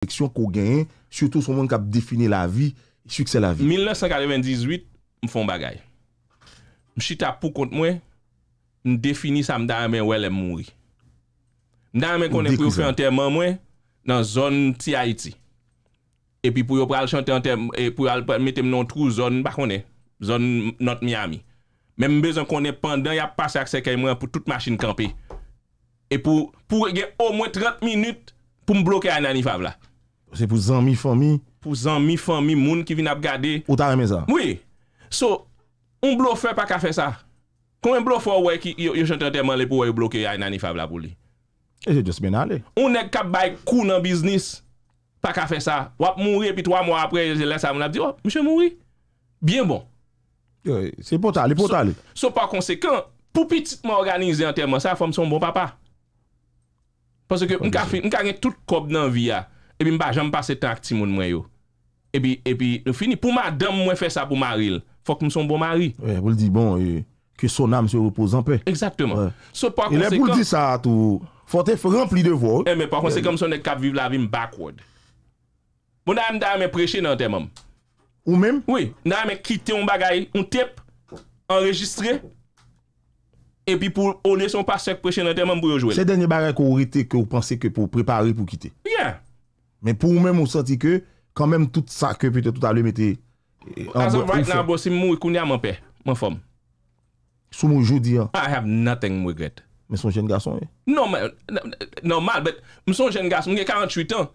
Leksyon kou genyen, sou tou sou mwen kap defini la vi, sou kse la vi. 1998, m foun bagay. M chita pou kont mwen, m defini sa m darmen wè lè m mouri. Darmen konen kou yo fè anterman mwen, nan zon ti Haiti. E pi pou yo pral chante anterman, e pou yo pral metem non trou zon bakone, zon not Miami. Men m bezon konen pandan, ya pase aksekè mwen pou tout machin kampe. E pou gen o mwen 30 minut pou m bloke anani fav la. Se pou zanmi fami. Pou zanmi fami moun ki vin ap gade. Ou ta reme za. Mwi. So, un blofe pa ka fe sa. Kon en blofe ou wey ki yo chante anterman le pou wey bloke ya nanifab la pou li. E se just mena le. Un ek ka bay kou nan biznis pa ka fe sa. Wap mounri epi 3 moun apre, jelè sa moun ap di, wap, oh, mouche mounri. Bien bon. Se pota le, pota le. So, pa konsekant, pou pitit moun organize anterman, sa fom son bon papa. Pase ke mka ren tout kob nan vi ya, Ebi mba, janm passe tan ak ti moun mwen yo. Ebi, ebi, nou fini. Pou ma, dam mwen fè sa pou maryl. Fòk m son bon maryl. E, pou l di, bon, e, ke son am se repose anpe. Exactement. E, mwen pou l di sa, tout. Fòk te rempli devò. E, mwen, fòk m se kom son ne kap viv la vim backward. Mwen am da me preche nan teman. Ou men? Oui. Nan am me kite yon bagay, yon tep, enregistre, e pi pou, ou ne son pas se preche nan teman pou yo jwen. Se denye bagay kou ou rete kou pou prepare pou kite? Men pou ou men moun santi ke, kan men tout sa ke, pite tout a lume eti. As of right now, bwosi moun wikoun ya man pe, man fom. Sou moun joudi ya. I have nothing to regret. Men son jen gason e? Non, euh, normal, men son jen gason, moun gen 48 an,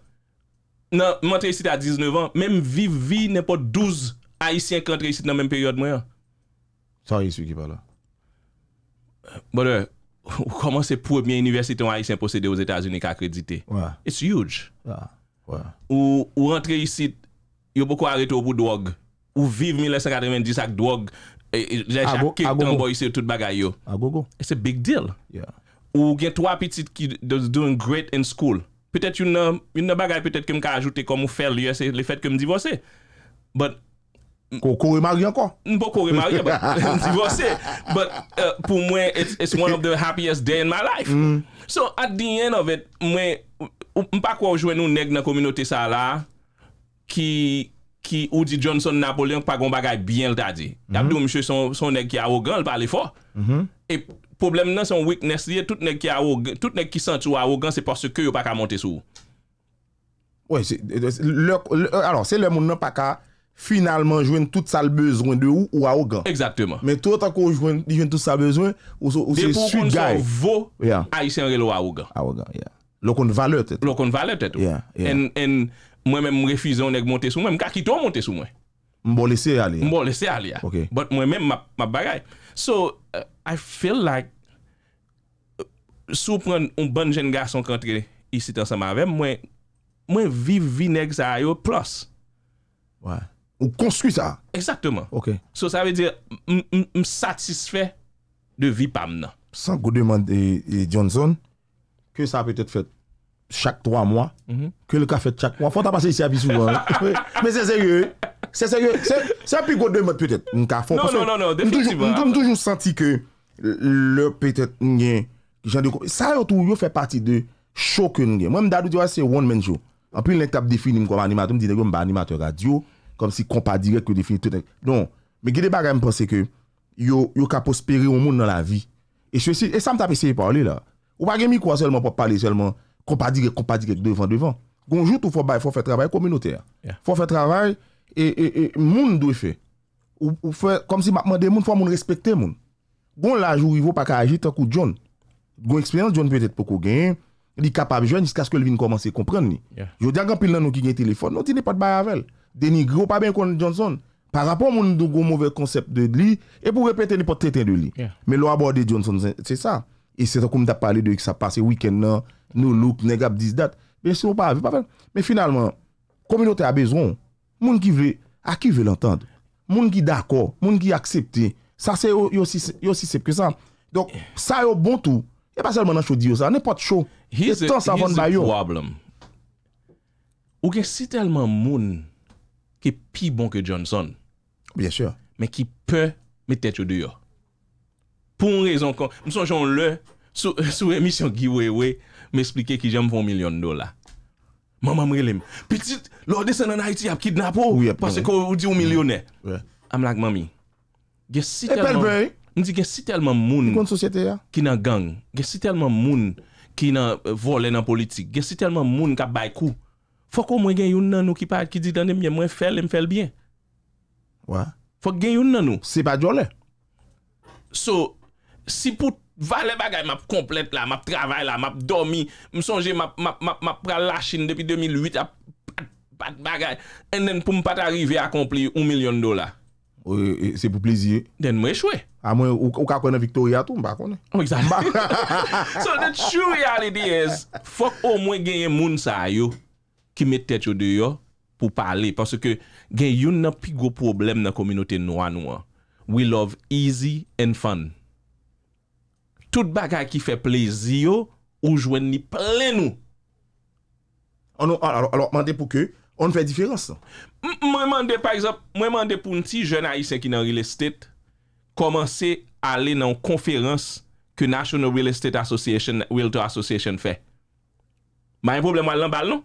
men entre isi ta 19 an, men mwiv vi, nen po 12, haisyen ki entre isi ta nan men peryode mwen. San yi isi ki pa la? But, ou koman se pou ou mwen yon universite, yon haisyen posede ou zetazouni ki akredite. Wa. It's huge. Wa. Ah. Ou rentre yisit, yo boko areto obou dwog. Ou vive 1990 ak dwog, jè chak kek dan boy yisit tout bagay yo. It's ah, bon, bon. a big deal. Ou gen 3 pitit ki doing great in school. Petet yon bagay, petet kem ka ajoute kom ou fel lye se le fet kem divose. But... Ko kore marye anko? Po kore marye, but divose. But uh, pou mwen, it's one of the happiest day in my life. Mm. So at the end of it, mwen... Mpa kwa ou jwen nou neg nan kominote sa la ki Odi Johnson Napoléon pa kon bagay biyen l tade. Dap di mhm. ou mche son neg ki arrogant, l pale fò. Mhm. E problem nan son weakness liye, tout neg ki senti ou arrogant se porsi ke yo pa ka monte sou. Ouè, se lè moun nan pa ka finalman jwen tout sa l bezwen de ou ou arrogant. Eksaktèman. Men tout an kon jwen tout sa l bezwen, ou se su gay. De pou kon son vò, a isenre lou arrogant. Arrogant, ya. Loko n valet et ou. Loko n valet et ou. Yeah, yeah. En mwen men m refize yon neg monte sou mwen, mka ki ton monte sou mwen. Mbo lese ali ya. Mbo lese ali ya. Ok. But mwen men mabagay. So, uh, I feel like, uh, sou pran un ban jen gason kante isi tan sa ma ve, mwen vivi neg sa yo plus. Ou konstru sa. Eksaktman. Ok. So, sa ve dire, m satisfe de vi pa m nan. San kou demande eh, Johnson... ke sa pe tèt fèt chak 3 mwa, ke lè ka fèt chak mwa. Fon ta pasè yisi a bisou an. Mè se seryè, se seryè. Se api gòt dè mèd pe tèt. Non, non, non, definitivè. Mè toujou senti ke lè pe tèt ngen. Sa yo tou yo fè pati de chok ngen. Mè m dadou diwa se yon menjou. Anpil lè tap definim kwa animatoum, di den yo mba animatoum radio, kom si kompa direk kwa defini touten. Non, mè gè de baga m posè ke yo ka posperi ou moun nan la vi. E sa m tap esè yon parli la. Ou pa gen mi kwa selman pou pale selman kompadike kompadike devan devan. Gon jout ou fò bay fò fè travay kominote ya. Fò fè travay e, e, e moun dwe fè. Ou fè kom si moun fò moun respekte moun. Gon laj ou rivo pa ka ajit akou John. Gon eksperyans John venet poko gen. Ni kapab jwen niskas ke el vin komanse kompren ni. Jodi agan pil nan nou ki gen telefon nou ti ne pat bay avel. Deni gro pa ben kon Johnson. Pa rapon moun nou go mouvel konsept de li. E pou repete ne pat tete de li. Men lo abode Johnson se sa. E se to koum ta pale de yon ki sa pase, week-end nan, nou loup, negap, dis dat, ben si nou pa avi, pa ven. Men finalman, komilote a bezon, moun ki ve, a ki ve lantande, moun ki dako, moun ki aksepte, sa se yo si sepke san. Donk, sa yo bon tou, e pa selman nan chou diyo sa, ne pot chou, e ton sa von bayo. He is a problem. Ou gen si telman moun ki pi bon ke Johnson, men ki pe me tet yo diyo. Poun rezon kon, msou joun lè, euh, sou emisyon giwe we, mesplike ki jèm voun milyon dola. Maman mre lem, lò de sen anay ti ap kidnap ou, pase kon ou eh, di ou milyonè. Am lak mami, gen si telman moun, gen si telman moun, gen si telman moun, gen si telman moun kap bay kou, fok ou mwen gen yon nan nou ki pa, ki di dan dem, yon mwen fel, mwen fel byen. Wè? Fok gen yon nan nou. Se pa jolè? Sou, Si pou valè bagay m ap komplet la, m ap travay la, m ap domi, m sonje m ap pral la chine depi 2008 ap pat bagay, en den pou m pat arrive akompli 1 milyon dola. Ouye, se pou plizye. Den m wè chwe. A ah, mwen ou kakwene Victoria tou m bakwene. Ouye, zane. So the true reality is, fok ou mwen genye moun sa yo ki met tèchou de yo pou pale. Parce que gen yon nan pi go problem nan kominote noua noua. We love easy and fun. tout bagay ki fe plezi yo, ou jwen ni ple nou. An nou, alo, alo, alo, mande pou ke, on fè diférense. Mwen mande, par exemple, mwen mande pou nti jenayise ki nan real estate, komanse ale nan konferans ke National Real Estate Association, Realtor Association fè. Ma yon problem wale nan bal nou?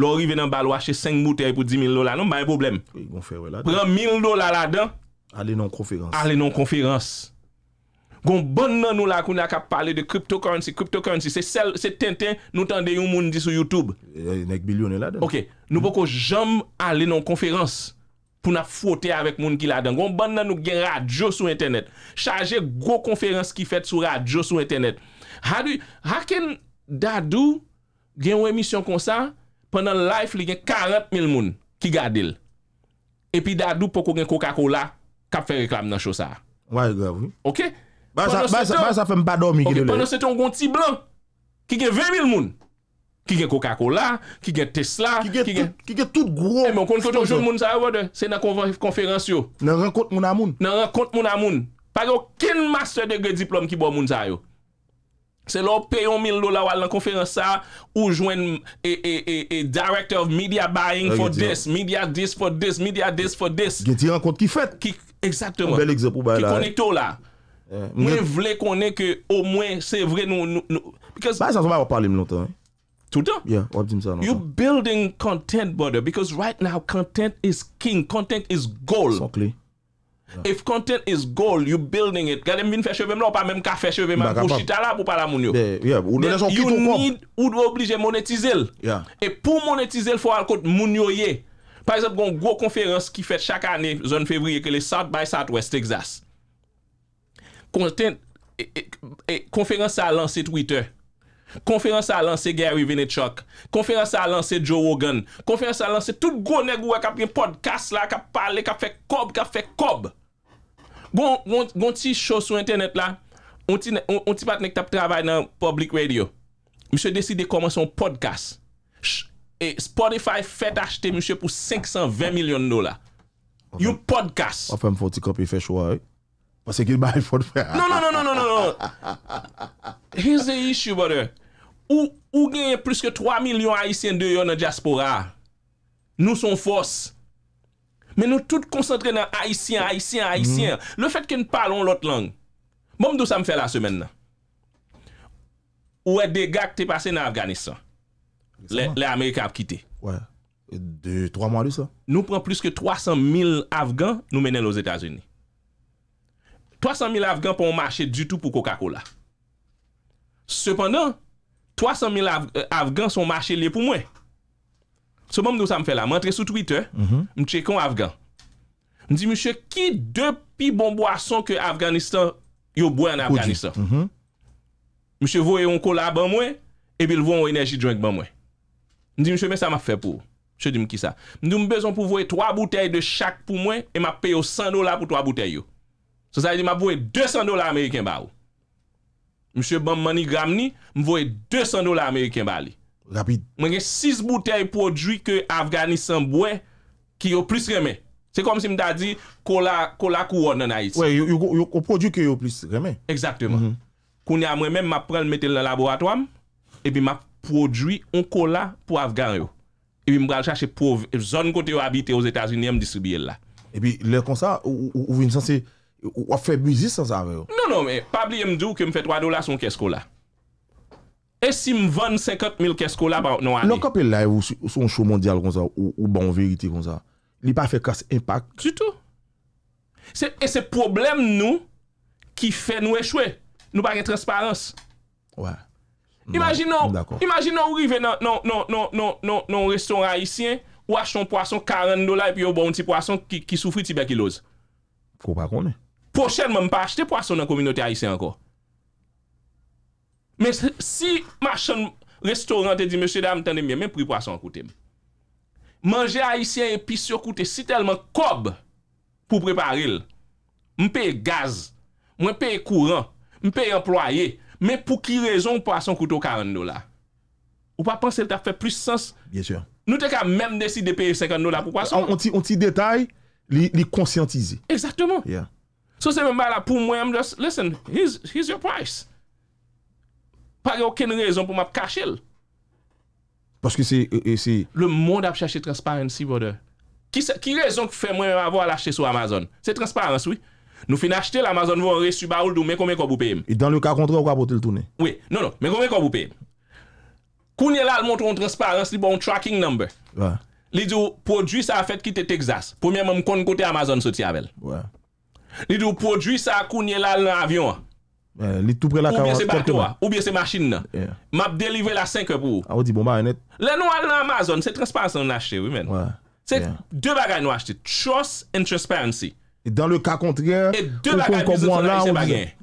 Lò rive nan bal wache 5 moutè pou 10 mil lola nou, ma yon problem. Yon fè wè la dan. Pren mil lola la dan, ale nan konferans. Ale nan konferans. A. Gon bon nan nou la koun la kap pale de cryptocurrency, cryptocurrency, se tenten nou tende yon moun di sou YouTube. E, nek bilion e la den. Ok, nou poko hmm. jom ale nan konferans pou na fote avèk moun ki la den. Gon bon nan nou gen radio sou internet, chaje gwo konferans ki fet sou radio sou internet. Hadou, haken dadou gen wè misyon kon sa, pwennan life li gen 40 mil moun ki ga del. Epi dadou poko gen Coca-Cola kap fe reklam nan chosa. Wè, wè, wè. Ok? Ban sa fèm padom yi gilè. Ok, ban nan se ton gonti blan, ki gen 20.000 moun, ki gen Coca-Cola, ki gen Tesla, ki gen tout, ki gen tout gro. E, eh, moun konti ki ton joun moun sa yo vode, se nan konferans yo. Nan renkont moun amoun. Nan renkont moun amoun. Par yo, ken master de ge diplom ki bo moun sa yo? Se lo peyon mil lo la wale nan konferans sa, ou jwen e, e, e, director of media buying for this, media this for this, media this for this. Gen ti renkont ki fèt. Exactement. Un bel exemple ou bay la. Ki koni to la, Mwen vle konen ke o mwen se vre nou... Paysan sou mwen wapalim nou te. Eh? Toutan? Yeah, wap di msa nou te. You building content, brother, because right now content is king, content is goal. Sokli. If content is goal, you building it. Gade mwen fèche vèm la ou pa mèm ka fèche vèm la, bouchi ta la pou pala moun yo. Yeah, ou ne lè son ki tou kom. You need, ou dwe oblije monetize l. Yeah. E pou monetize l fò al kote moun yo ye. Paysan gwen gwo konferans ki fèt chak ane zon fevriye ke le South by Southwest Texas. Konferans a lanse Twitter, konferans a lanse Gary Vinichok, konferans a lanse Joe Rogan, konferans a lanse tout gounen gwa ka prin podcast la, ka pale, ka fe kob, ka fe kob. Gon ti show sou internet la, on ti pat nek tap travay nan public radio, msye deside koman son podcast. Spotify fet achete msye pou 520 milyon do la. Yon podcast. Afen foti kopi fe chwa e. Pase gilman fote fwe. Non non non, non, non, non. Here's the issue, brother. Ou gen plus ke 3 milyon Haitien de yon nan diaspora, nou son fos. Men nou tout koncentre nan Haitien, Haitien, Haitien. Mm. Le fèt ke nou parlon lot lang. Moun dous sa m fè la semen nan. Ou e de gag te pase nan Afghanistan. Le Amerika ap kite. Ouè. De 3 moun disa. Nou pren plus ke 300 mil Afgan, nou menen lo zétazouni. 300.000 Afgan pou an mache du tout pou Coca-Cola. Sependant, 300.000 euh, Afgan son mache li pou mwen. Se bon m nou sa m fè la, m antre sou Twitter, m mhm. tchekon Afgan. M di, mouche, ki depi bon boason ke Afganistan yo bouen Afganistan? Mouche, mhm. voue yon cola ban mwen, e bil voue yon enerji drink ban mwen. M di, mouche, men sa m a fè pou. M chè di m ki sa. M di, m bezon pou voue 3 bouteille de chak pou mwen e ma peyo 100 dola pou 3 bouteille yo. Se sa yi di, ma vouye 200 dolar Ameriken ba ou. Monsie bon money gram ni, m vouye 200 dolar Ameriken ba li. Rapide. Mwen gen 6 bouter yi prodwi ke Afgani san boue ki yo plis reme. Se kom si m da di, kola kou wot nan a iti. Wey, yo prodwi ki yo plis reme. Eksakteman. Kouni a mwen men, ma prel metel la laboratwam, e bi ma prodwi yon kola pou Afgani ou. E bi m bral chache pou zon kote yo habite ou zetazuni yon distribye la. E bi lè kon sa, ou vin san se... Ou a fe buzis sa zave yo. Non, non, men. Pabli yon mdou ke mfe 3 dola son kesko la. E si mvon 50 mil kesko la nan ane. Non kapel la yon son show mondial kon sa, ou bon verite kon sa. Li pa fe kase impak. Suto. E se problem nou, ki fe nou e chwe. Nou pare transparense. Ouè. Non, imagin nou, imagin nou ou rive nan, nan, nan, nan, nan, nan, nan restaurant haisyen, ou ach ton poason 40 dola, epi yo bon ti poason ki soufri tibè ki loz. Fou pa kon men. Prochèlman m pa achete pwason nan kominote haisyen anko. Men si machan restoran te di, Mèche dam tande mè, mè pri pwason koute. Mange haisyen epi sokoute, si telman kob pou preparil. M pe gaz, m pe kouran, m pe employe. Men pou ki rezon pwason koute ou 40 dola. Ou pa panse te a fè plus sens. Bien chè. Nou te ka mèm desi de pe 50 dola pou pwason. On ti detay li konsyantize. Exactement. Ya. Ya. Sosè men ba la pou mwen mwen jas, listen, here's your price. Pari okèn rezon pou m ap kache el. Paske se... Le moun ap chache transparency, brother. Ki rezon ki fè mwen mwen avou alache sou Amazon? Se transparency, oui. Nou fin achete l'Amazon, vou an res suba ouldou, men kon men kon boupeye. I dan lè kakontre ou kwa potel tounè? Oui, non, non, men kon men kon boupeye. Koun yè la l montrou an transparency bon tracking number. Ouais. Li di ou, prodwi sa fèt kite Texas. Pou mwen mwen kon kote Amazon sot si avel. Ouais. Li di ou prodwi sa akou nye lal nan avyon eh, Li tou pre la karat kèpte ba Ou biye se machine nan eh. Map delive la 5 pou Le nou al nan Amazon, se transparency nan achete Se 2 bagay nou achete Trust and transparency E dan le ka kontre E 2 bagay pou se bagay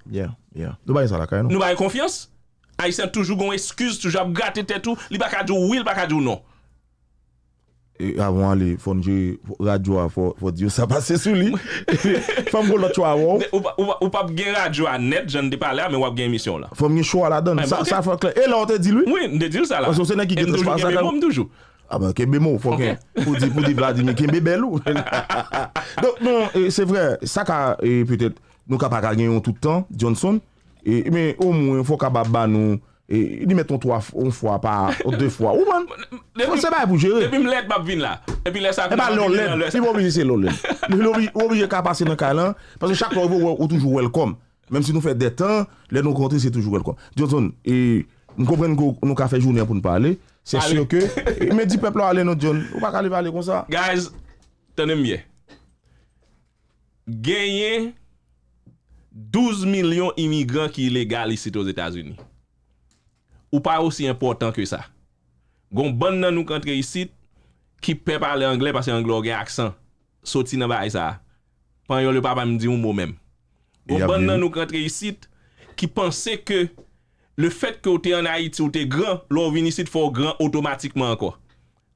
Nou baye konfiyans A isen toujou gon eskuz, toujou ap gate te tou Li baka djou ou il baka djou nou E, avon alè, fon jè radio a fo diyo sa pase sou li. Fon mwen lò chwa wò. Ou pap gen radio a net, jen depa lè a, men wap gen emisyon la. Fon mwen chwa la don, sa fok lè. E la, an te di lwi? Oui, an te di lwa sa la. An toujou gen bè mòm, toujou? A ben, gen bè mòm, fon gen. Pou di bladi, men gen bè belou. Se vre, sa ka, nou ka pa kagen yon toutan, Johnson. Men, ou mwen, fon ka ba ban nou. E li metton 3, 1 fwa, pa 2 fwa. Ou man. Se ba e pou jere. E pi m let pap vin la. E pi let sa kouman. E pa lèl lèl. E pou oubije se lèl lèl. E pou oubije ka pase nan ka lan. Pase chak lò oubo ou toujou welcome. Mem si nou fè detan, lèl nou konti se toujou welcome. Diyon ton, e m kompren nou ka fè jounia pou nou pa ale. Se chè ok. E mè di peplo ale nan diyon. Ou pa ka leve ale kon sa. Guys, tè nèm ye. Gèye 12 milyon imigran ki ilegal isi touz Etas Ou pa osi important ke sa. Gon ban nan nou kante yisit, ki pe pale angle, pase anglo gen aksan, soti nan ba a yisa a. Pan yon le papa mi di yon mou menm. Gon ban nan nou kante yisit, ki pense ke, le fet ke ou te an Haiti ou te gran, lor vini yisit fò gran otomatikman anko.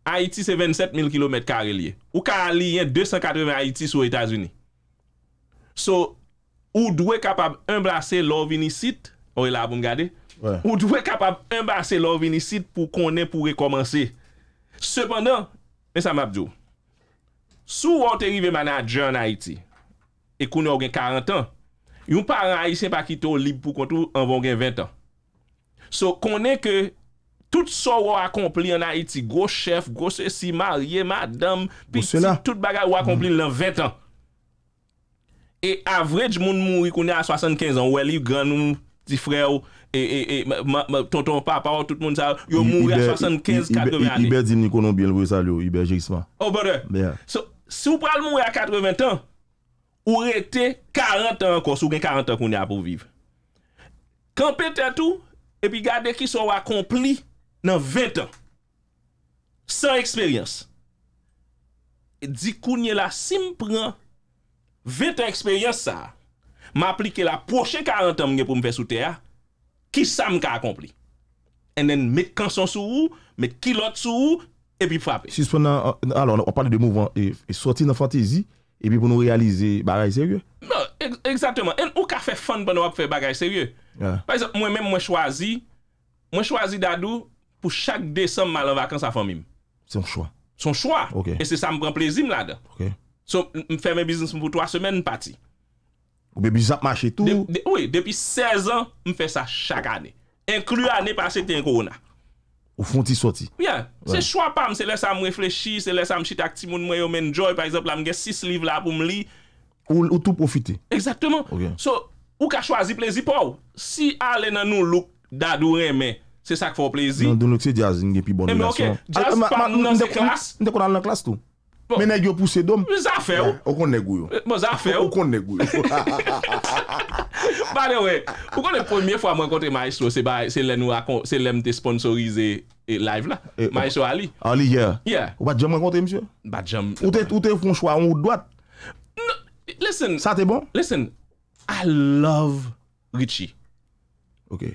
Haiti se 27000 km kare liye. Ou kare liye 280 Haiti sou Etats-Unis. So, ou dwe kapab imblase lor vini yisit, ori la pou m gade, Ou dwe kapab embase lor vinisit pou konen pou rekomansi. Sependan, Mesa Mabdou, sou wote rive manan a dje an Haiti, e kounen w gen 40 an, yon pa ran Haitien pa kitou li pou kontou an w gen 20 an. So konen ke, tout so w akompli an Haiti, gos chef, gos esi, marye, madame, bon, pis tout bagay w akompli l an 20 an. E avrej moun moun w kounen a 75 an, wè li yu gen moun moun, Di fre ou, e, e, e, ma, ma, tonton, papa ou, tout moun sa, yo moun re a 75, 80 ane. Ibe di Nikonon Bielwe sal yo, ibe jekiswa. O, bode. Beyan. So, si ou pral moun re a 80 ane, ou re te 40 ane anko, sou gen 40 ane koun ya pou viv. Kan pete tou, e pi gade ki sou akompli nan 20 ane, san eksperyans. E di koun ye la simpran 20 ane eksperyans sa, m aplike la proche 40 an m gen pou m fè sou tè ya, ki sa m ka akompli. Ennen mèk an son sou, mèk ki lot sou, epi fwapè. Si sou nan, alo, an pali de mouvan, e sorti nan fantizi, epi pou nou realize bagay seryè. Non, ekzatèman, en ou ka fè fan pwè nou wap fè bagay seryè. Par exemple, mwen mèm mwen chwazi, mwen chwazi dadou, pou chak dé san m alè vakans a fwamim. Son chwa. Son chwa. Ok. E se sa m pran plèzim la de. Ok. So, m fè Ou bebi zap mache tou. Oui, depi 16 an, m fe sa chak ane. Inklu ane pase ten korona. Ou fonti sorti. Ou ya, se chwa pa m se lesa m reflechi, se lesa m chita kti moun mwen yo men joy, par exemple, la m gen 6 liv la pou m li. Ou tou profite. Exactement. So, ou ka chwazi plezi pou. Si a le nan nou luk, dadou reme, se sak fò plezi. Nan nou luk se jazz, nge pi bon do la son. Jazz ah, pa nou nan se klas. Ndekou nan nan klas tou? Menè gyo pou se dom? Mè zan fè ou. Okon ne gou yon? Mè zan fè ou. Okon ne gou yon? By the way, okon ne premier fwa mwen kontè Maestro, se lèm te sponsorize live la. Eh, Maestro Ali. Ali, yeah. Yeah. Ou bat jom mwen kontè, msè? Bat jom. Ou te foun chwa, ou doat? Non, listen. Sa te bon? Listen. I love Richie. Ok.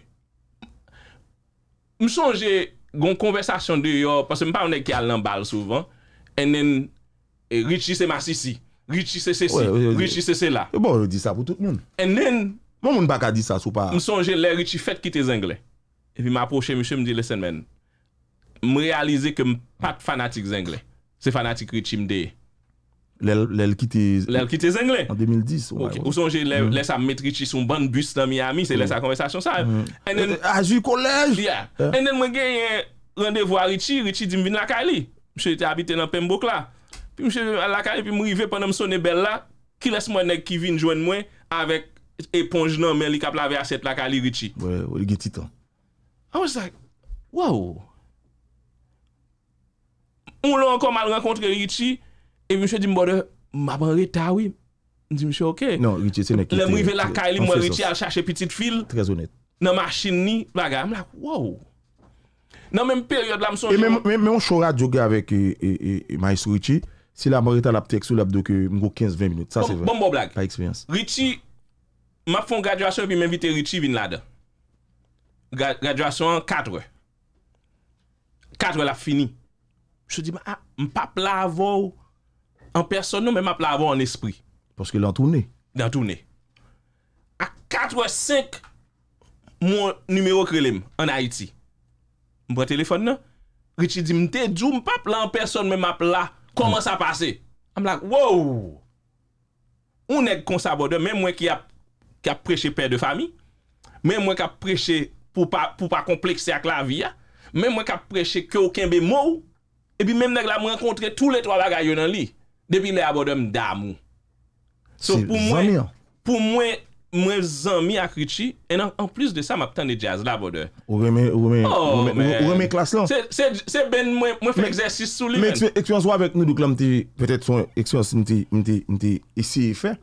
Mè sonje, gwen konversasyon de yon, pasè mè pa wè ne ki al nan bal souvan, ennen, E Richie se ma si si, Richie se se si, Richie se se la. E bon, yo di sa pou tout moun. En den... Moun moun baka di sa sou pa... M sonje lè Richie fèt kite Zengle. E pi m aposhe Misho m di lesen men. M realize ke m pat fanatik Zengle. Se fanatik Richie m de... Lè l'kite... Lè l'kite Zengle. En 2010. M sonje lè sa m mm. mette Richie son ban bus nan Miami. Se lè sa konvesasyon sa. A ju yi kolej. En den m genye randevo a Richie. Richie di m vin la kali. M se te abite nan Pembok la. Pi mwen che al lakali, pi mwen rive pwene mson nebella, ki les mwen nek ki vin jwen mwen, avek eponj nan men li ka plave aset lakali Ritchie. Ou li geti tan. I was like, wow! Mwen lò ankon mal renkontre Ritchie, e mwen che di mbode, maban retawi. Di mwen che ok. Non, Ritchie, se nek ki te. Le mwen rive lakali, mwen Ritchie al chache pitit fil. Trez honet. Nan masin ni, laga, mwen lak, wow! Nan menm peryode la mson jen. E men oh. mwen chora joga avek e, e, e, maes Ritchie, Si la mwen reta la pte ekso, la pdo ke mwen go 15-20 minute. Sa se ven. Bon bo bon blag. Pa eksperyans. Ritchie, mwen fon graduasyon pi mwen vite Ritchie vin la de. Graduasyon 4. 4 la fini. Jou di mwen ah, papla avou an person nou men mwen pla avou an espri. Poske lantouni. Lantouni. A 4-5 mwen numero krelem an Haiti. Mwen bre telefon nou. Ritchie di mwen te djou mwen papla an person men mwen pla Koman sa pase? Am lak, wow! Ou neg kon sa bode, men mwen ki ap preche pè de fami, men mwen ki ap preche pou pa komplekse ak la vi ya, men mwen ki ap preche ke oken be mou, e bi men mwen la mwen kontre tout le toalag a yonan li, debi ne abodem damou. Se pou mwen, pou mwen, Mwen zan mi akriti en an plus de sa m ap tan de jazz la bode. Ou reme oh, klas lan. Se ben mwen fè eksersis sou li. Mwen fè eksperyans wavèk nou dèk la m tè, pètè son eksperyans m tè, m tè, m tè, m tè, isi fè,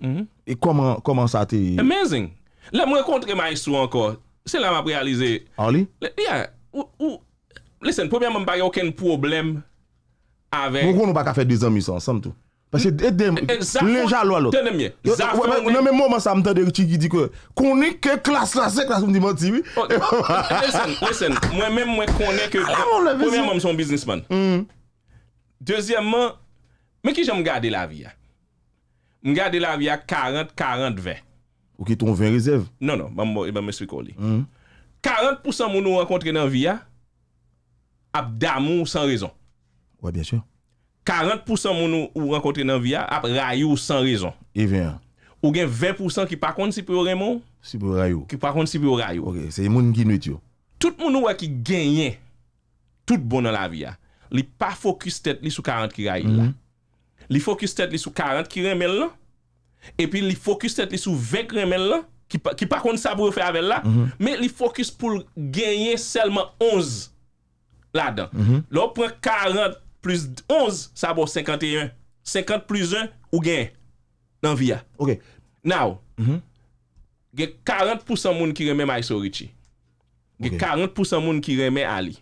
e koman, koman sa tè. Amazing. Le mwen kontre ma yisou anko, se la m ap realize. Ali? Ya. Listen, poubyan m mbari okèn problem avè. Mwen kon nou baka fè de zan misan, sam tou. Mwen se den, le jan lwa lot. Tenen mwen. Zafan mwen. Mwen mwen mwen konen ke klas la se, klas mwen di man tiwi. Listen, listen. Mwen mwen mwen konen ke, konen mwen mwen son business man. Dezyenman, mwen ki jen mwen gade la via. Mwen gade la via 40-40-20. Ou ki ton 20 rezèv. Non, non, mwen mwen mwen swi koli. 40% mwen nou wakontre nan via, ap damou san rezon. Ouè, biensè. 40% mounou ou renkote nan viya ap rayou san rezon. E eh ven. Ou gen 20% ki pa kont sipe ou rayou. Sipe ou rayou. Ki pa kont sipe ou rayou. Ok, se yon moun ki nwit yo. Tout mounou wak ki genyen, tout bon nan la viya, li pa fokus tet li sou 40 ki rayou la. Mhm. Li fokus tet li sou 40 ki raymel la. E pi li fokus tet li sou 20 ki raymel la. Ki pa kont sa pou refe avella. Me mhm. li fokus pou genyen selman 11 la dan. Mhm. Lò pre 40, plus 11, sa bo 51. 50 plus 1, ou gen. Nan via. Now, gen 40% moun ki reme maestro Ritchie. Gen 40% moun ki reme Ali.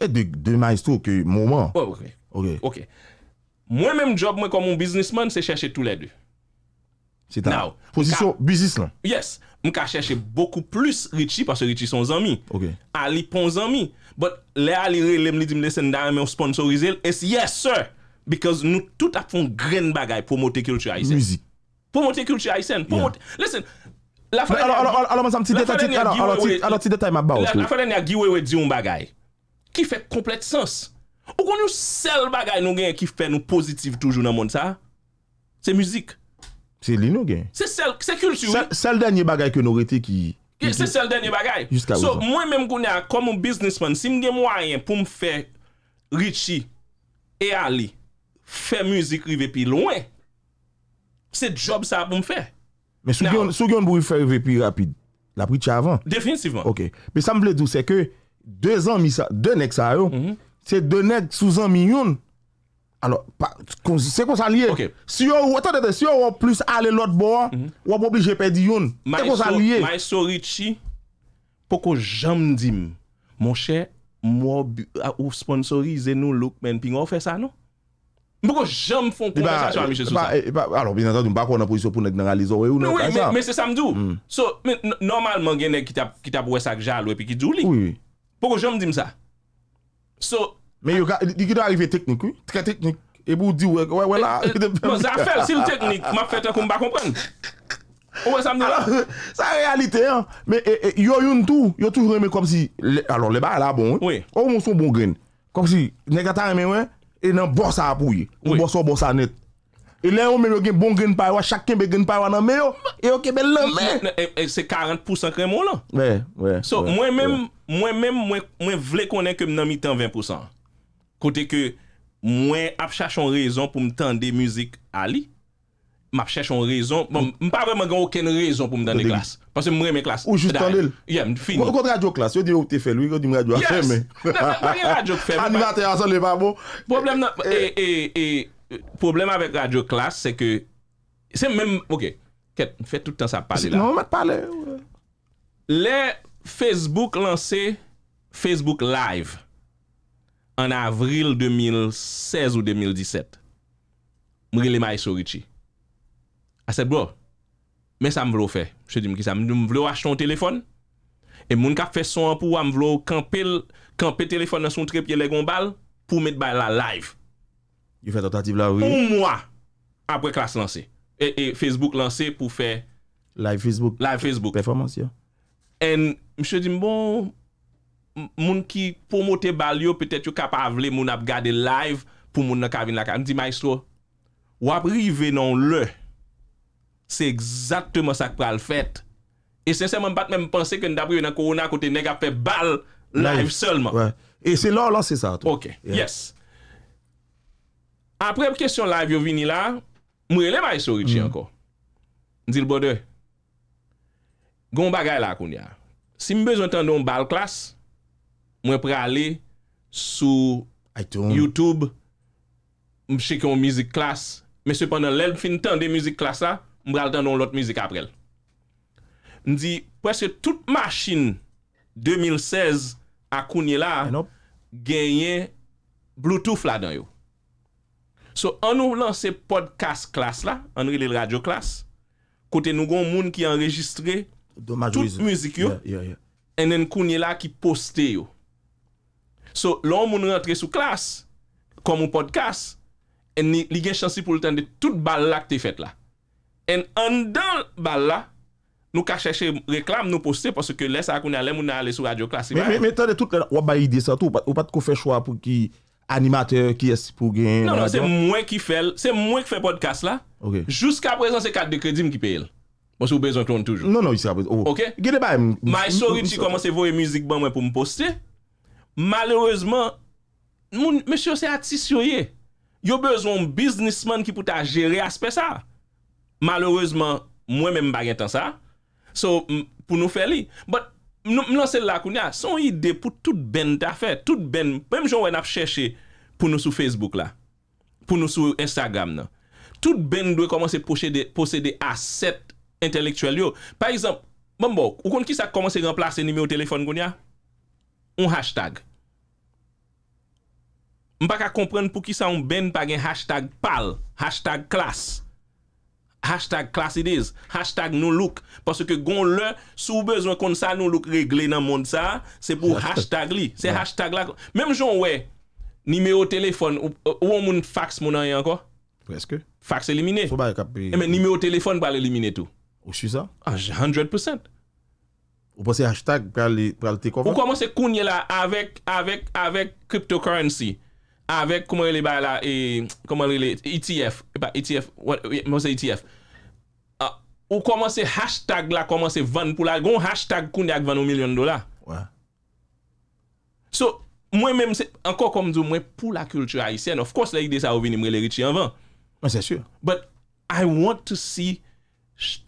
Eh, de maestro ki mouman? Ouè, ouè. Mwen men mjob mwen kwa moun businessman, se chèche tout lè dè. Position business lan? Yes. Mwen ka chèche beaucoup plus Ritchie pasè Ritchie son zami. Ali pon zami. But le a li re, le m li di m lesen da yon sponsorize, es yes sir, because nou tout ap foun gren bagay pou mote kiltu aisen. Muzik. Pou mote kiltu aisen. Pou mote... Listen, la fade... Alon, alon, alon, alon, alon, alon ti deta ima bav. La fade ni a giwe we di yon bagay ki fe komplet sens. Ou kon nou sel bagay nou gen ki fe nou pozitiv toujou nan moun sa? Se muzik. Se li nou gen. Se sel, se kiltu. Sel denye bagay ke nou rete ki... Se cel denye bagay. So, mwen menm gounè a, kon moun biznesman, si m gen mwayen pou m fè Richie e Ali fè mouzik rivepi lwen, se job sa pou m fè. Mè sou gyon bwou fè rivepi rapide, la prit chè avan. Definitivman. Ok. Pe sa m vle dou, se ke, 2 next a yo, mhm. se 2 net, 2 zan mi yon, Se kon sa liye, si yo wap plus ale lot bo, wap wap lije pedi yon, se kon sa liye. Mai sori chi, poko jem dim, monshe mwa ou sponsorize nou lukmen pi nwa ou fe sa no? Mpoko jem fon kon sensasyon an miche sou sa? Iba, alo, biznatan dim, bako wana posisyon pou neg nga lizo we ou? Mwen se sa mdou. So, normalman genne ki tabwe sakja alwe pi ki doulik. Poko jem dim sa? So... Euh, euh, non, men yon ka, di ki do arive teknik yon, tre teknik, e bou di wèk, wè wè la. Mwen zafel, si l teknik, mwen fète kou mba kompèn. Ou wè sa mnen la? Sa realite yon, men yon yon tou, yon tou reme kom si, alon le ba ala bon yon, ou monsou bon gren, kom si negata reme wè, e nan bòsa apou yon, ou bòsa ou bòsa net. E lè ou men yon gen bon gren pa yon, chakken be gren pa yon nan mè yon, e yon ke bel lan mè. E se 40% kremo lò. Mwen mèm, m Kote ke mwen ap chachon rezon pou m tan de muzik a li, m ap chachon rezon, bon, m pa ve man gen oken rezon pou m dan de glas. Pase m mre men glas. Ou juste an lèl? Yè, m fini. Mwen kon radio glas, yo di ou te fel, yo di m radio a fel men. Yes! Mwen gen radio fel. Ani m atè an son le babo. Problem nan, e, eh. e, eh, e, eh, problem avèk radio glas, se ke, se m men, ok, ket, m fè tout an sa pale la. Si nan, m at pale, wè. Le non, Facebook lansè, Facebook live. an avril 2016 ou 2017. Mwile ma e sorichi. Aset bro, men sa m vlo fe. Mwen vlo ach ton telefon, e moun ka fe son pou wap m vlo kampe telefon nan son trep ye legon bal, pou met bay la live. You fet otative la, oui. Ou mwa, apwe klas lanse. E, e Facebook lanse pou fe... Live Facebook. Live Facebook. Performance, yo. En, mwen se di m bon... moun ki pomote bal yo, petet yo kapavle moun ap gade live pou moun nan kavin la ka. Ndi Maestro, wap rive nan lè, se eksaktman sak pral fèt. E sensèman bat mèm pense ke ndap rive nan korona kote neg ap fè bal live selman. E se lò, lò se sa. Ok, yes. Aprep kesyon live yo vini la, mwen lè Maestro Ritchie anko. Mm. Ndi l'bode, mwen lè, goun bagay la koun ya. Si mbez anten don bal klas, Mwen pre ale sou YouTube, mwen cheke yon mizik klas. Mwen se pendant lèm fin tan de mizik klas la, mwen bral tan don lot mizik aprel. Mwen di, pwese tout machin 2016 a kounye la, eh, genye bluetooth la dan yo. So an nou lan se podcast klas la, an rile l radio klas, kote nou gon moun ki enregistre tout mizik yo, ennen kounye la ki poste yo. So, lò ou moun rentre sou klas, kom ou podcast, en li gen chansi pou l'tan de tout bal la k te fet la. En andan bal la, nou ka chèche reklam nou poste porsè ke lè sa akoun alè moun alè sou radio klas. Mè tan de tout lè la, wap ba ide sa tout? Ou pat kou fè chwa pou ki animatèr, ki es pou gen radio? Non, non, se mwen ki fè l, se mwen ki fè podcast la. Jouska apresan se kat de kredim ki pe el. Monsou bezon tron toujou. Non, non, yisè apresan. Ma yisori ti komanse vowe müzik ban mwen pou m'poste, Malèrezman, mwen mwen se atis yo ye. Yo bezon bisnisman ki pou ta jere aspe sa. Malèrezman, mwen men bagen tan sa. So, pou nou fe li. But, mwen anse la koun ya, son ide pou tout ben ta fe. Tout ben, mwen joun wè nap chèche pou nou sou Facebook la. Pou nou sou Instagram la. Tout ben dwe komanse posede aset entelektuel yo. Par exemple, mwen mwen koun ki sa komanse gen plase ni me ou telefon koun ya? Un hashtag. M baka kompren pou ki sa un ben bagen hashtag pal. Hashtag klas. Hashtag klas it is. Hashtag nou luk. Paske kon lè, sou bezwen kon sa nou luk regle nan moun sa, se pou hashtag li. Se hashtag la. Mèm joun wè, nimeyo telefoun, ou woun moun fax moun an yanko? Fax elimine. E e- e nimeyo telefoun wou al elimine tou. Ou chou sa? 100%. Ou pwese hashtag pral te cover? Ou komanse kounye la avèk avèk avèk kripto currency avèk kouman li ba la etf mwen se etf ou komanse hashtag la komanse van pou la. Gon hashtag kounye ak van ou milyon do la. So mwen mèm se anko koman zo mwen pou la kultur haisyen of course la ide sa ou vini mwen li riti anvan mwen se sur. But I want to see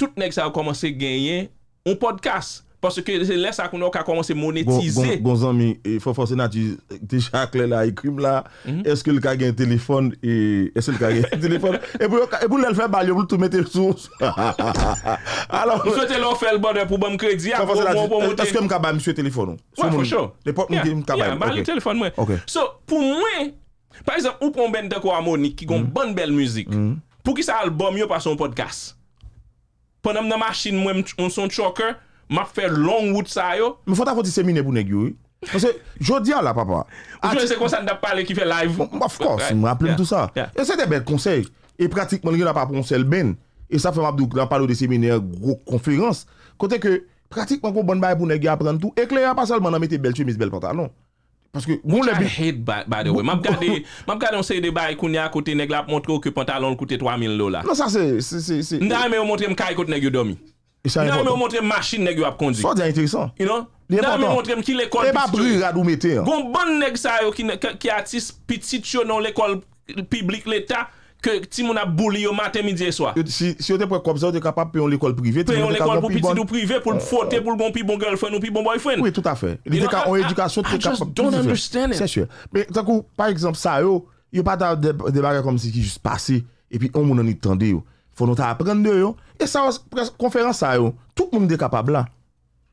tout nek sa ou komanse genye ou podcast Paske se lè sa koun nou ka komanse monetize. Gon zan mi, fò fò se nan ti chakle la ekrim la, eske l kage yon telefon, eske l kage yon telefon, e pou lè l fè bal yo, pou l tout mète l sous. Mousse wè te lò fè l bal yo pou bè m kredi, fò fò se nan di, taske m kaba m souye telefon ou? Mwen fò shò. Mwen kaba m. Mwen kaba m. Mwen kaba m. So, pou mwen, par exemple, ou pou m bènde kwa mouni, ki gon mm. ban bel müzik, mm. pou ki sa albòm yo pa son podcast, pou nan m nan masin mwen m Ma fè long wout sa yo. Mè fò ta fò ti seminè pou negyo. Fò se, jò diya la papa. Ou jò yon se konsen da pale ki fè live. Bon, of course, mè rappel mè tout sa. E sè te bel konsey. E pratikman yon la pa ponsel ben. E sa fè mabdouk la palo di seminè, gro konferans. Kote ke pratikman kou bon baye pou negyo apren tout. E kle yon pasal man an mette bel chumis, bel pantalon. Pò se, moun nebi. I hate by the way. Mab kade, mab kade on se de baye koun ya kote negyo ap montro ki pantalon kote 3000 lola. Non sa se, se, se. Nan men mwontre m machine neg yo ap kondik. Swa diyan interesan. Yon? Nan men mwontre m ki lekon. Te pa brir adou meten. Gon bon neg sa yo ki atis piti tchonon lekon publik leta ke ti moun ap boul yo maten midye swa. Si yo te prekobzè yo de kapap peyon lekon privé. Peyon lekon pou piti dou privé pou fote pou l bon pi bon girlfriend ou pi bon boyfriend. Oui tout a fè. Le de ka on edukasyon. I just don't understand it. Se chè. Men tan kou par exemple sa yo yo pa ta debaga kom si ki jis pase e pi on moun an itande yo. faut nous apprendre de Et ça, conférence ça yo, tout le monde est capable là.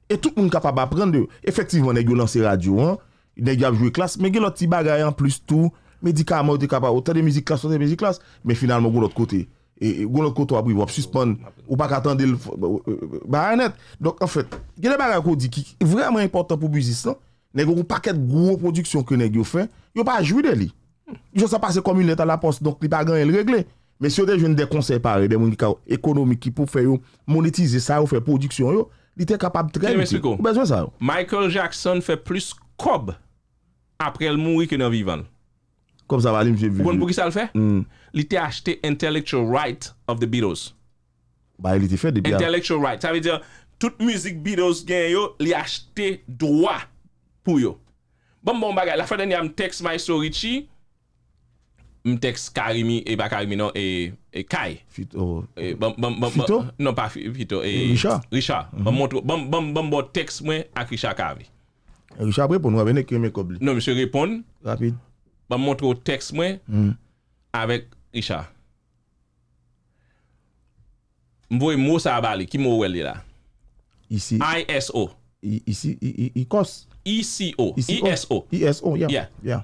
Et tout le monde est capable d'apprendre de Effectivement, a lancé la radio, hein, a joué classe, mais a un petit bagage en plus tout, médicaments, ils capable, autant de musique classe, autant de musique classe, mais finalement, de l'autre côté. Et de l'autre côté, ils vont suspendre, ou pas attendre le euh, euh, euh, baronet. Donc, en fait, il y a des dit qui est vraiment important pour le business, hein. non? Les paquet de gros productions que les fait, il ils pas joué de lui. Ils ont passé comme une lettre à la poste, donc les n'ont pas gagné Men si yo de joun de konsepare de moun nika yo ekonomik ki pou fe yo monetize sa yo fe prodiksyon yo, li te kapab tre yon ti. E men spiko, Michael Jackson fe plus kob apre el moui ki nou vivan. Kom sa va li mwen jenvi. Pou kon pou ki sa l fe? Hmm. Li te achte intellectual right of the Beatles. Ba li te fe debi an. Intellectual right, sa ve di yo, tout mouzik Beatles gen yo, li achte dwa pou yo. Bon bon bagay, la fwa den yon text my story chi, M teks Karimi, e ba Karimi non, e Kai. Fito. Fito? Non pa Fito. Richard? Richard. M bon bo teks mwen ak Richard Karimi. Richard repon wavene kwen me kobli. Non, m se repon. Rapil. M bon bo teks mwen avèk Richard. M voy mou sa abali, ki m ou wè li la? I-S-O. I-S-O. I-S-O. I-S-O. I-S-O, yeah. Yeah.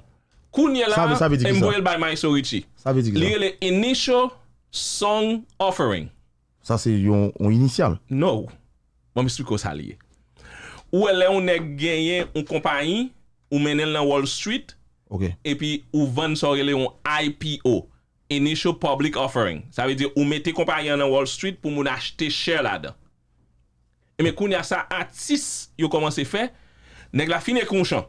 Kounye la, mbwel bay ma yi sorichi. Sa ve di gisa? Liye le initial song offering. Sa se yon initial? No. Mwen mi sri ko sa liye. Ou ele yon ne genye yon kompanyi, ou menel nan Wall Street, epi ou ven sorili yon IPO, initial public offering. Sa ve di, ou meti kompanyi nan Wall Street pou moun achete share la dan. Eme kounye sa atis yon koman se fe, neg la finye kounchan.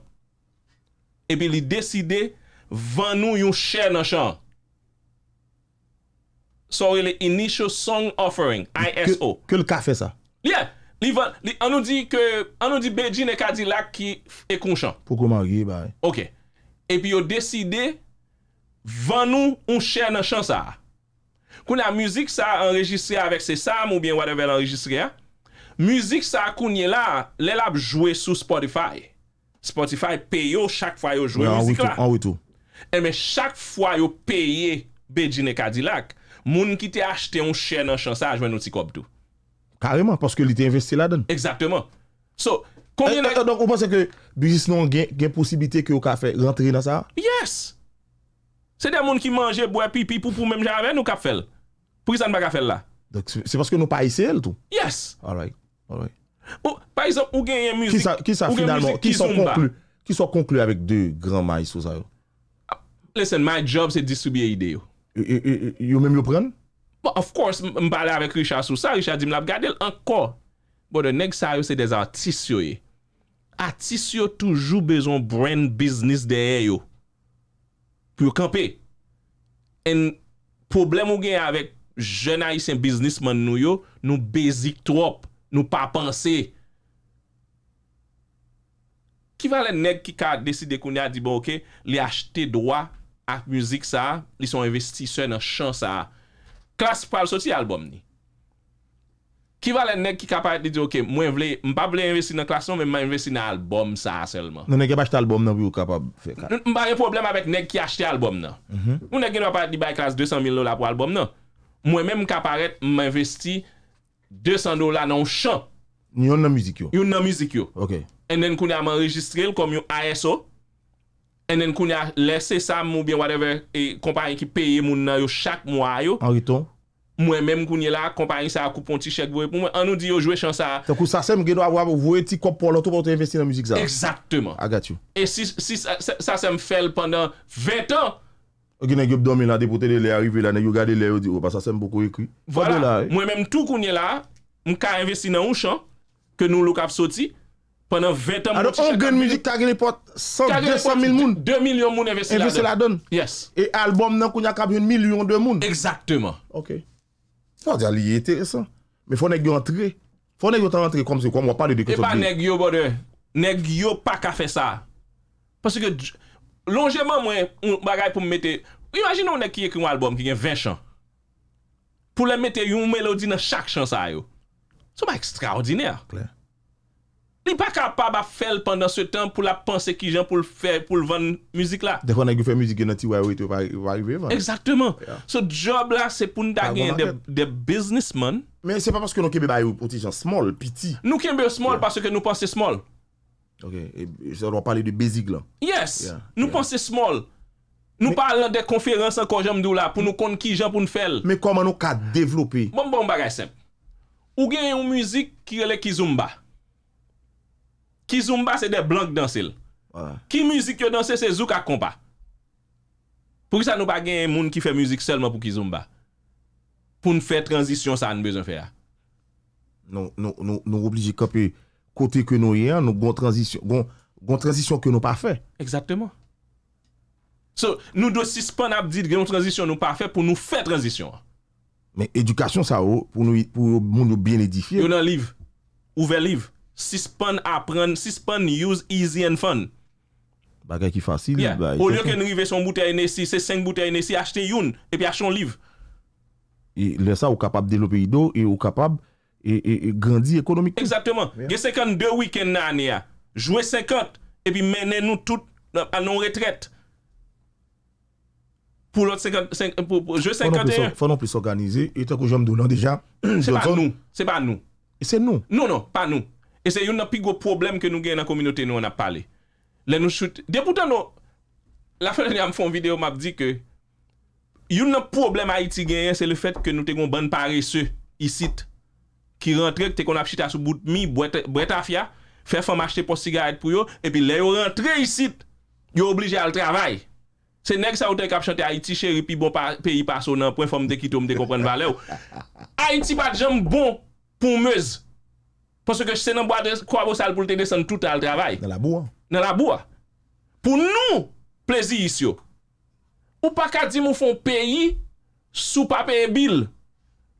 Epi li deside, van nou yon chè nan chan. Sore le Initial Song Offering, ISO. Kè l ka fe sa? Yeah, an nou di beji ne ka di e lak ki fè e kon chan. Pou kou mangi, ba. Eh. Ok. Epi yo deside, van nou yon chè nan chan sa. Kou la müzik sa enregistre avèk se Sam ou bien whatever l enregistre. Eh. Müzik sa akounye la, lè lab jwè sou Spotify. Ok. Spotify pe yo chak fwa yo jwe yon zik la. An wè tou. E men chak fwa yo peye bejine kadilak, moun ki te achte yon chen an chansa a jwen yon tsi kobdou. Kareman, paske li te investi la den. Eksakteman. So, kongyen... E, kakak, donk ou mwase ke, dujis non gen posibite ke yo kafe rentre nan sa? Yes! Se de moun ki manje, bwe, pipi, pupu, mem jan avèn ou kafe l? Pou yon sa nou baga fe l la? Se paske nou pa ese el tou? Yes! Alright, alright. Par exemple, ou gen yon mizik, ou gen mizik kizoumba. Ki sa finalman, ki sa konklou, ki sa konklou avèk de granma yi sou zayou? Listen, my job se disubye ide yo. Yo menm yo pren? Bon, of course, m balè avèk Richard Souza, Richard Dimlap, gade l ankon. Bo, de neg zayou se de zan tis yo ye. A tis yo toujou bezon pren biznis deye yo. Pyo kanpe? En problem ou gen avèk jenayi sen biznisman nou yo, nou bezik trop, nou pa panse yo. Kivalen neg ki ka deside kounye a di bon, ok, li achte dwa ak müzik sa, li son investi sè nan chan sa. Klas pa l soti albom ni. Kivalen neg ki ka paret di di, ok, mwen vle, mpa vle investi nan klas moun, mwen mwen investi nan albom sa selman. Non negye pa achte albom nan, mwen wi wou kapab fè klas. Mba gen problem avek neg ki achte albom nan. Mwen negye mwa paret di bay klas 200 mil dola pou albom nan. Mwen mwen mwen kaparet mwen investi 200 dola nan chan. Yon nan müzik yo. Yon nan müzik yo. Ok. ennen kounye a manregistre l kom yon ISO, ennen kounye a lese sa moun bin whatever e kompanyen ki peye moun nan yon chak moun a yon, mwen menm kounye la, kompanyen sa akupon ti chek moun, mwen anou di yo jwe chan sa a... Te kou sasem geno avwa vwe ti kop poun loutou poun te investi nan mouzik zan. Eksakteman. Agat yon. E si sasem fel pandan 20 an... O genen gyop domen la depote de le arive la, ne yu gade le yo di yo, pa sasem bokou ekwi. Vwala, mwen menm tou kounye la, mwen ka investi nan yon chan, ke nou lou kap soti, Pendan 20 an moun ti chak api. Ado organ moujik kage li pot 100, 200 mil moun? 2 milyon moun investi la don. Yes. E alboum nan kou nyak api 1 milyon 2 moun? Eksakteman. Ok. Sò di al yete e sò. Me fò nek yo antre. Fò nek yo tan antre kom se kwa mwa pari de kòtou. E pa nek yo bode. Nek yo pa ka fe sa. Porsi ke longeman mwen bagay pou mwete. Imagin nou nek ye ki yon alboum ki gen 20 chan. Pou le mwete yon melodi nan chak chan sa yo. Sò mwa ekstraordinèr. Klè. Ou ni pa kapab a fel pandan se tan pou la panse ki jan pou l vande muzik la? De kon an ki fè muzik gen an ti wè wè tou wè wè wè? Exactement. So job la se pou nda gen de business man. Men se pa paske nou kembe ba ou ti jan small, piti? Nou kembe small paske nou panse small. Ok, se an wap pale de bezig la. Yes, nou panse small. Nou pale an de konferans an kon jan mdi ou la pou nou kon ki jan pou n fel. Men koman nou ka devlopi? Bon bon bagay semp. Ou gen yon muzik ki rele ki zumba. Kizumba se de blanke dansel. Ki müzik yo dansel se zouka kompa. Pou y sa nou pa gen y moun ki fè müzik selman pou kizumba. Pou nou fè transition sa an bezon fè a. Nou, nou, nou, nou, nou, nou, nou oblije kapè kote ke nou y an, nou gon transition, gon, gon transition ke nou pa fè. Exactement. So, nou dò si spanap did gen transition nou pa fè pou nou fè transition. Men, edukasyon sa ou, pou moun nou bien edifiye. Yon nan liv, ouve liv. Sispon apren, sispon use easy and fun. Bagay ki fasil. Olyo ke nou yive son bouter ene si, se seng bouter ene si, achte youn, epi achon liv. Le sa ou kapab de lope yido, ou kapab, e grandi ekonomik. Eksatman, ge 52 wiken nan ane ya. Jwe 50, epi mene nou tout anon retret. Pou l'ot, jwe 51. Fonon pli s'organize, eten kou jom dou nan deja. Se pa nou, se pa nou. Se nou? Nou nou, pa nou. E se yon nan pi gwo problem ke nou genye nan kominote nou an ap pale. Le nou choute... Depoutan nou... La fèlè ni am fòm videyo m ap di ke... Yon nan problem Haiti genye se le fèt ke nou te kon ban parese yisit. Ki rentre, te kon ap chite aso bout mi, bwete afya, fè fòm achete post sigaret pou yo, e pi le yo rentre yisit, yo oblije al travay. Se nek sa ou te kap chante Haiti chéri pi bon peyi paso nan pwen fòm dekito m dekompren vale yo. Haiti bat jom bon pou mez. Ponso ke ch se nan boade kwa bo sal pou lte de san tout al travay. Nan la boua. Nan la boua. Pou nou plezi isyo. Ou pa kad di mou fon peyi sou pa peye bil.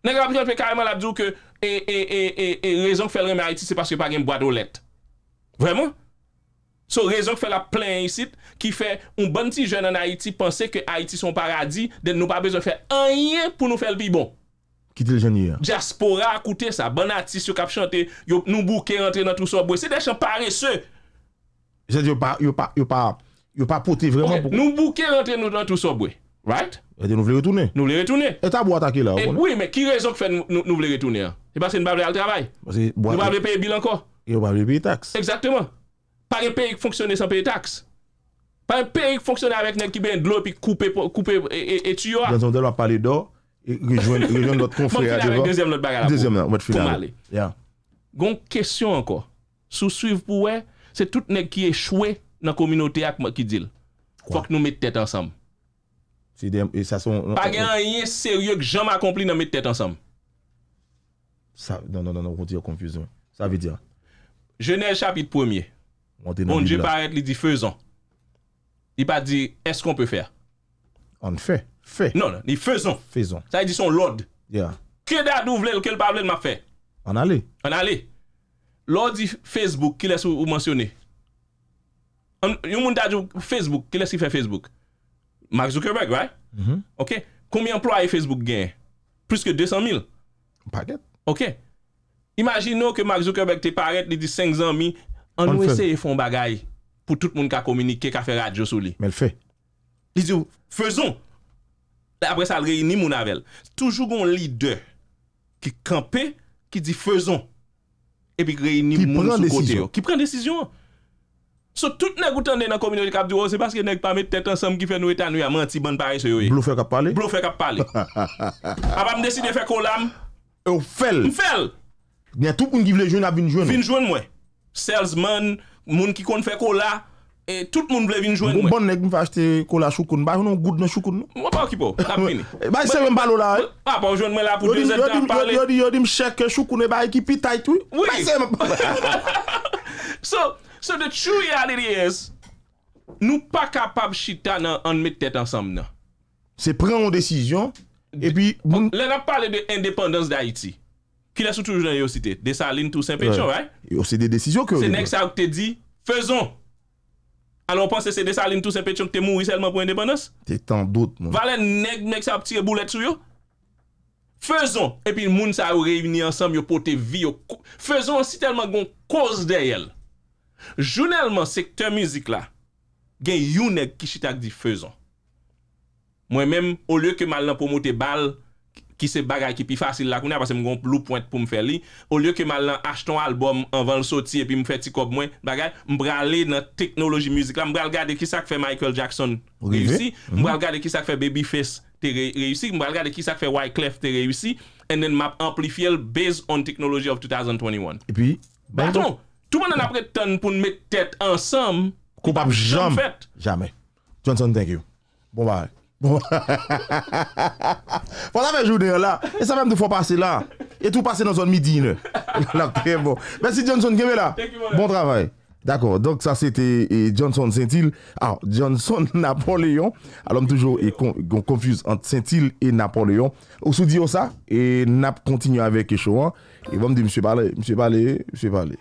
Nan gen pa priyon pey kareman la djou ke e, e, e, e, e, e, rezon ke fel reme Haiti se paske pa gen boade olet. Vreman? So rezon ke fel la pleyensit ki fe un ban ti jen an Haiti pense ke Haiti son paradis de nou pa bezon fe enye pou nou fel bi bon. Kitil jenye yon? Dja spora akoute sa, ban atis yo kap chante Yo nou bouke rentre nan tou sobwe Se de chan pare se Yo pa pote vreman Nou bouke rentre nan tou sobwe Right? E de nou vle retoune Nou vle retoune E ta bo atake la E oui men ki rezon ki fè nou vle retoune E ba se nou bavle al travay Nou bavle peye bil anko Yo bavle peye tax Exactement Pari peye yon fonksyone san peye tax Pari peye yon fonksyone avèk nen ki bè yon dlo Pi koupe etu yo Danson del wap pale do Gwe jwen lot konfrere adevo. Mwen filare, dezyem lot bagara pou. Dezyem lot, mwen filare. Pou male. Ya. Gon kestyon anko. Sou suiv pou we, se tout nek ki echwe nan kominote ak mwen ki dil. Fok nou met tete ansam. Si dem, e sa son... Pagyan yon seryok jom akompli nan met tete ansam. Sa, nan nan nan, wot diyo konfuzyon. Sa vi diyan. Je ne chapit pwemye. Wot diyo nan li blas. Bon, diyo paret li di fezon. I pa di, es kon pe fer. An fe? Fè. Non, non, ni fè zon. Fè zon. Sa yi di son Lord. Ya. Kè dat ou vlel, kèl pavlel ma fè? An ale. An ale. Lord di Facebook, ki les ou mensyone? Yon moun ta di Facebook, ki les ki fè Facebook? Mark Zuckerberg, right? Mm-hmm. Ok. Komi employe Facebook gen? Plus ke 200 mil? Un paket. Ok. Imagino ke Mark Zuckerberg te paret, li di 5 zan mi, an ou ese yi fon bagay pou tout moun ka kominike, ka fè radio sou li. Men fè. Li di ou, fè zon. Fè zon. apre sa al reyni moun avel. Toujou goun lider ki kampe, ki di fezon e pi reyni moun sou kote yo. Oh. Ki pren desisyon. So, tout nè goutande nan kominyo di kap di yo, se baske oh, nè gpame tèt ansam ki fè nou etanou ya manti ban pare se yo yo. Blo fè kap pale? Blo fè kap pale. A pa m deside fè kolam? E ou fèl? M fèl! Nè tou pou n give le joun a vin joun? Vin joun mwen. Salesman, moun ki kon fè kola, E tout moun vle vin jwen bon, mwen. Moun bon nèk mwen fache te kola choukoun, bak yon nou goud nou choukoun nou. Mwen pa wakipo, apini. Bay se mbalo la. A, pa wajwen mwen la pou 2 etan pale. Yo di yo di yo di yo di yo di mchèk choukoun eh, e bay ki pi taitou. Bay se mbalo. So, so the true reality is, nou pa kapab chita nan anme tèt ansamna. Se pren an decisyon, epi moun... Lè la pale de independence da Haiti. Ki la sou toujou nan yo si te. De sa line tou Saint-Pékin, wè? Yo se de decisyon ke ou. Se next sa ou te Alon panse se desa alin tout se petyon k te mouri selman pou indepandos? Te tan dout moun. Valen neg neg sa ptire boulet sou yo? Fezon! Epi moun sa yo reyouni ansam yo pote vi yo. Fezon si telman goun koz deyel. Jounelman sekte mouzik la, gen yon neg kishitak di fezon. Mwen menm ou le ke mal nan pou mou te bal, ki se bagay ki pi fasil la, koune apase mgon loup point pou mfe li, ou liyo ke ma lan acheton alboum, anvan lsoti, epi mfe ti kob mwen, bagay, mbra le nan teknoloji müzik la, mbra lgade ki sa kfe Michael Jackson mhm. reyusi, mbra lgade ki sa kfe Babyface te reyusi, mbra lgade ki sa kfe Wyclef te reyusi, ennen map amplifiel based on teknoloji of 2021. E pi, baton, touman nan apre ton pou nme tete ansam, kou pap jom, jamen. Johnson, thank you. Bon bagay. Bon. voilà la journée là. Et ça même me faire passer là. Et tout passer dans zone midi. Là, très bon. Merci Johnson est là. Bon travail. D'accord. Donc ça c'était Johnson saint hil Alors ah, Johnson Napoléon. Alors toujours et con, confuse entre saint hil et Napoléon. On se dit ça et Nap continue avec Échouan. Et vous me dire monsieur parler, monsieur parler, monsieur parler.